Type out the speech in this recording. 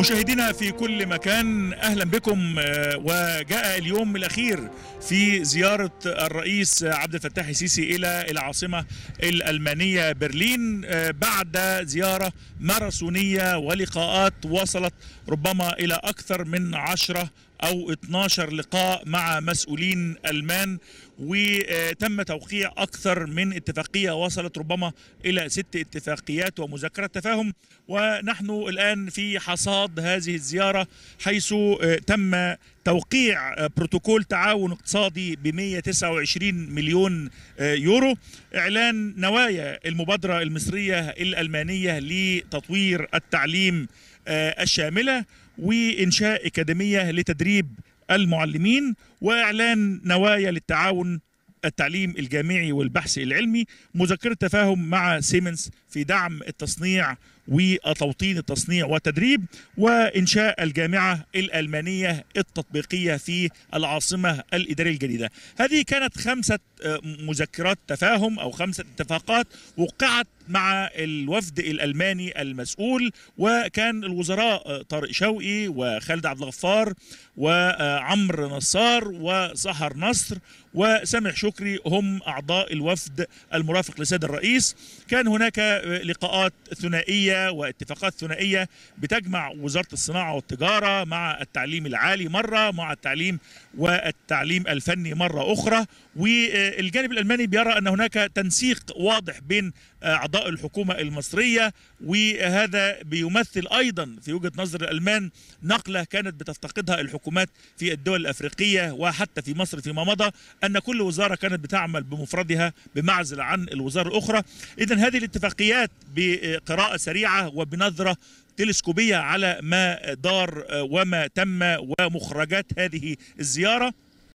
مشاهدينا في كل مكان اهلا بكم آه، وجاء اليوم الاخير في زياره الرئيس عبد الفتاح السيسي الى العاصمه الالمانيه برلين آه، بعد زياره ماراثونيه ولقاءات وصلت ربما الى اكثر من عشرة أو 12 لقاء مع مسؤولين ألمان وتم توقيع أكثر من اتفاقية وصلت ربما إلى ست اتفاقيات ومذكرة تفاهم ونحن الآن في حصاد هذه الزيارة حيث آه، تم توقيع آه، بروتوكول تعاون اقتصادي ب 129 مليون آه، يورو إعلان نوايا المبادرة المصرية الألمانية لتطوير التعليم الشاملة وإنشاء أكاديمية لتدريب المعلمين وإعلان نوايا للتعاون التعليم الجامعي والبحث العلمي مذكرة تفاهم مع سيمنز في دعم التصنيع وتوطين التصنيع والتدريب وإنشاء الجامعة الألمانية التطبيقية في العاصمة الإدارية الجديدة هذه كانت خمسة آه، مذكرات تفاهم أو خمسة اتفاقات وقعت مع الوفد الالماني المسؤول وكان الوزراء آه، طارق شوقي وخالد عبد الغفار وعمر نصار وسهر نصر وسامح شكري هم اعضاء الوفد المرافق لسيد الرئيس كان هناك آه، لقاءات ثنائيه واتفاقات ثنائيه بتجمع وزاره الصناعه والتجاره مع التعليم العالي مره مع التعليم والتعليم الفني مره اخرى والجانب الالماني بيرى ان هناك تنسيق واضح بين آه، اعضاء الحكومة المصرية وهذا بيمثل أيضا في وجهة نظر الألمان نقلة كانت بتفتقدها الحكومات في الدول الأفريقية وحتى في مصر فيما مضى أن كل وزارة كانت بتعمل بمفردها بمعزل عن الوزارة الأخرى إذا هذه الاتفاقيات بقراءة سريعة وبنظرة تلسكوبية على ما دار وما تم ومخرجات هذه الزيارة